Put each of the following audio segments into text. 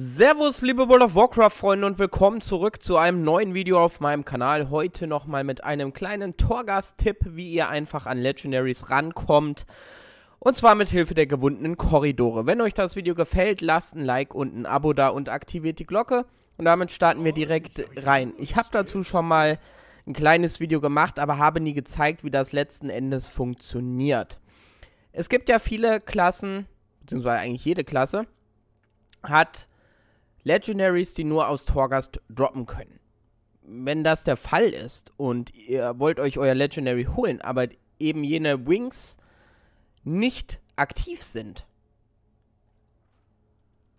Servus, liebe World of Warcraft-Freunde und willkommen zurück zu einem neuen Video auf meinem Kanal. Heute nochmal mit einem kleinen torgast tipp wie ihr einfach an Legendaries rankommt. Und zwar mit Hilfe der gewundenen Korridore. Wenn euch das Video gefällt, lasst ein Like und ein Abo da und aktiviert die Glocke. Und damit starten wir direkt rein. Ich habe dazu schon mal ein kleines Video gemacht, aber habe nie gezeigt, wie das letzten Endes funktioniert. Es gibt ja viele Klassen, beziehungsweise eigentlich jede Klasse, hat Legendaries, die nur aus Torgast droppen können. Wenn das der Fall ist und ihr wollt euch euer Legendary holen, aber eben jene Wings nicht aktiv sind,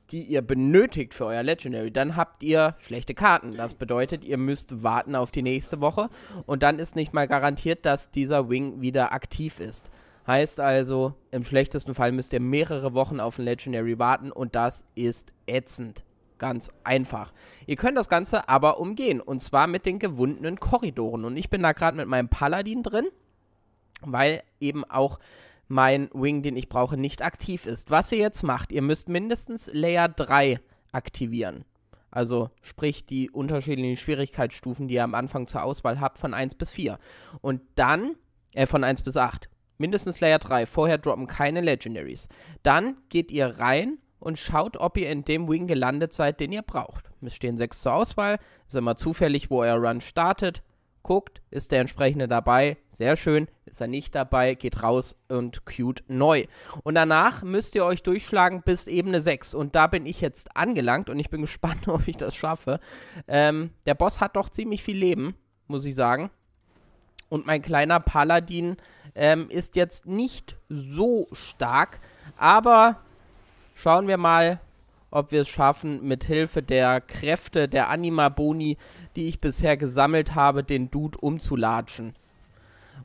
die ihr benötigt für euer Legendary, dann habt ihr schlechte Karten. Das bedeutet, ihr müsst warten auf die nächste Woche und dann ist nicht mal garantiert, dass dieser Wing wieder aktiv ist. Heißt also, im schlechtesten Fall müsst ihr mehrere Wochen auf ein Legendary warten und das ist ätzend. Ganz einfach. Ihr könnt das Ganze aber umgehen und zwar mit den gewundenen Korridoren. Und ich bin da gerade mit meinem Paladin drin, weil eben auch mein Wing, den ich brauche, nicht aktiv ist. Was ihr jetzt macht, ihr müsst mindestens Layer 3 aktivieren. Also sprich die unterschiedlichen Schwierigkeitsstufen, die ihr am Anfang zur Auswahl habt, von 1 bis 4. Und dann, äh, von 1 bis 8. Mindestens Layer 3. Vorher droppen keine Legendaries. Dann geht ihr rein und schaut, ob ihr in dem Wing gelandet seid, den ihr braucht. Es stehen sechs zur Auswahl, ist immer zufällig, wo euer Run startet. Guckt, ist der entsprechende dabei, sehr schön, ist er nicht dabei, geht raus und cute neu. Und danach müsst ihr euch durchschlagen bis Ebene 6. Und da bin ich jetzt angelangt und ich bin gespannt, ob ich das schaffe. Ähm, der Boss hat doch ziemlich viel Leben, muss ich sagen. Und mein kleiner Paladin ähm, ist jetzt nicht so stark, aber Schauen wir mal, ob wir es schaffen, mit Hilfe der Kräfte der Anima-Boni, die ich bisher gesammelt habe, den Dude umzulatschen.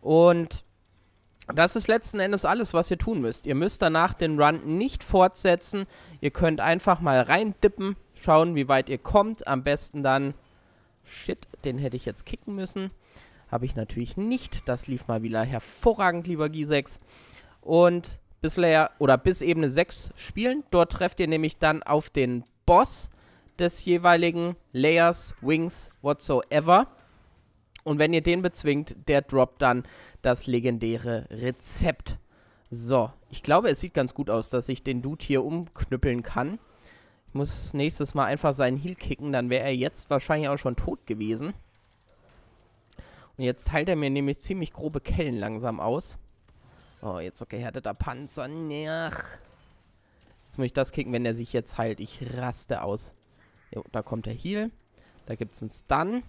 Und das ist letzten Endes alles, was ihr tun müsst. Ihr müsst danach den Run nicht fortsetzen. Ihr könnt einfach mal reindippen, schauen, wie weit ihr kommt. Am besten dann... Shit, den hätte ich jetzt kicken müssen. Habe ich natürlich nicht. Das lief mal wieder hervorragend, lieber Gisex. Und bis Layer oder bis Ebene 6 spielen. Dort trefft ihr nämlich dann auf den Boss des jeweiligen Layers, Wings, whatsoever. Und wenn ihr den bezwingt, der droppt dann das legendäre Rezept. So, ich glaube, es sieht ganz gut aus, dass ich den Dude hier umknüppeln kann. Ich muss nächstes Mal einfach seinen Heal kicken, dann wäre er jetzt wahrscheinlich auch schon tot gewesen. Und jetzt teilt er mir nämlich ziemlich grobe Kellen langsam aus. Oh, jetzt so gehärteter Panzer. Ach. Jetzt muss ich das kicken, wenn er sich jetzt heilt. Ich raste aus. Jo, da kommt der Heal. Da gibt es einen Stun.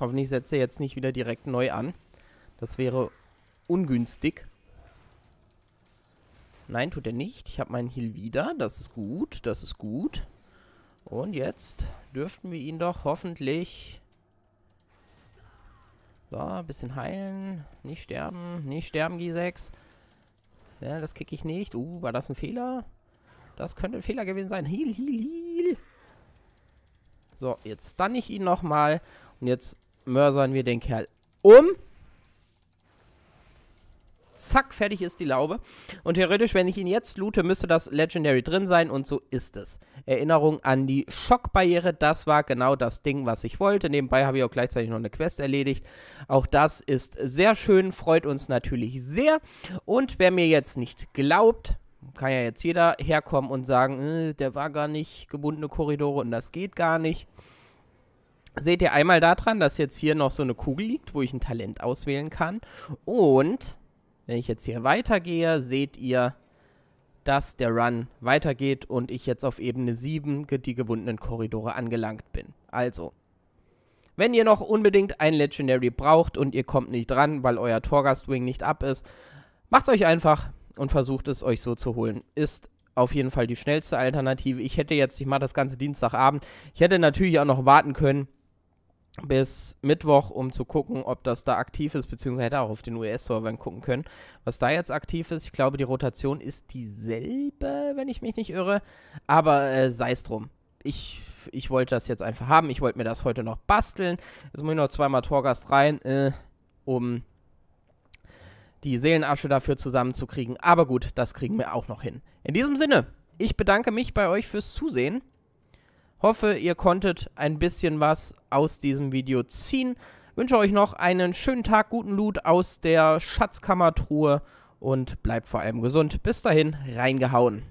Hoffentlich setzt er jetzt nicht wieder direkt neu an. Das wäre ungünstig. Nein, tut er nicht. Ich habe meinen Heal wieder. Das ist gut. Das ist gut. Und jetzt dürften wir ihn doch hoffentlich so, ein bisschen heilen. Nicht sterben. Nicht sterben, G6. Ja, das kicke ich nicht. Uh, war das ein Fehler? Das könnte ein Fehler gewesen sein. Heal, heal, heal. So, jetzt stun ich ihn nochmal. Und jetzt mörsern wir den Kerl um zack, fertig ist die Laube. Und theoretisch, wenn ich ihn jetzt loote, müsste das Legendary drin sein und so ist es. Erinnerung an die Schockbarriere, das war genau das Ding, was ich wollte. Nebenbei habe ich auch gleichzeitig noch eine Quest erledigt. Auch das ist sehr schön, freut uns natürlich sehr. Und wer mir jetzt nicht glaubt, kann ja jetzt jeder herkommen und sagen, äh, der war gar nicht gebundene Korridore und das geht gar nicht. Seht ihr einmal daran, dass jetzt hier noch so eine Kugel liegt, wo ich ein Talent auswählen kann. Und wenn ich jetzt hier weitergehe, seht ihr, dass der Run weitergeht und ich jetzt auf Ebene 7 die gewundenen Korridore angelangt bin. Also, wenn ihr noch unbedingt ein Legendary braucht und ihr kommt nicht dran, weil euer Torgastwing nicht ab ist, macht euch einfach und versucht es euch so zu holen. Ist auf jeden Fall die schnellste Alternative. Ich hätte jetzt, ich mache das ganze Dienstagabend, ich hätte natürlich auch noch warten können, bis Mittwoch, um zu gucken, ob das da aktiv ist, beziehungsweise hätte auch auf den US-Servern gucken können, was da jetzt aktiv ist. Ich glaube, die Rotation ist dieselbe, wenn ich mich nicht irre, aber äh, sei es drum. Ich, ich wollte das jetzt einfach haben, ich wollte mir das heute noch basteln. Jetzt muss ich noch zweimal Torgast rein, äh, um die Seelenasche dafür zusammenzukriegen. Aber gut, das kriegen wir auch noch hin. In diesem Sinne, ich bedanke mich bei euch fürs Zusehen. Hoffe, ihr konntet ein bisschen was aus diesem Video ziehen. Wünsche euch noch einen schönen Tag, guten Loot aus der Schatzkammertruhe und bleibt vor allem gesund. Bis dahin, reingehauen.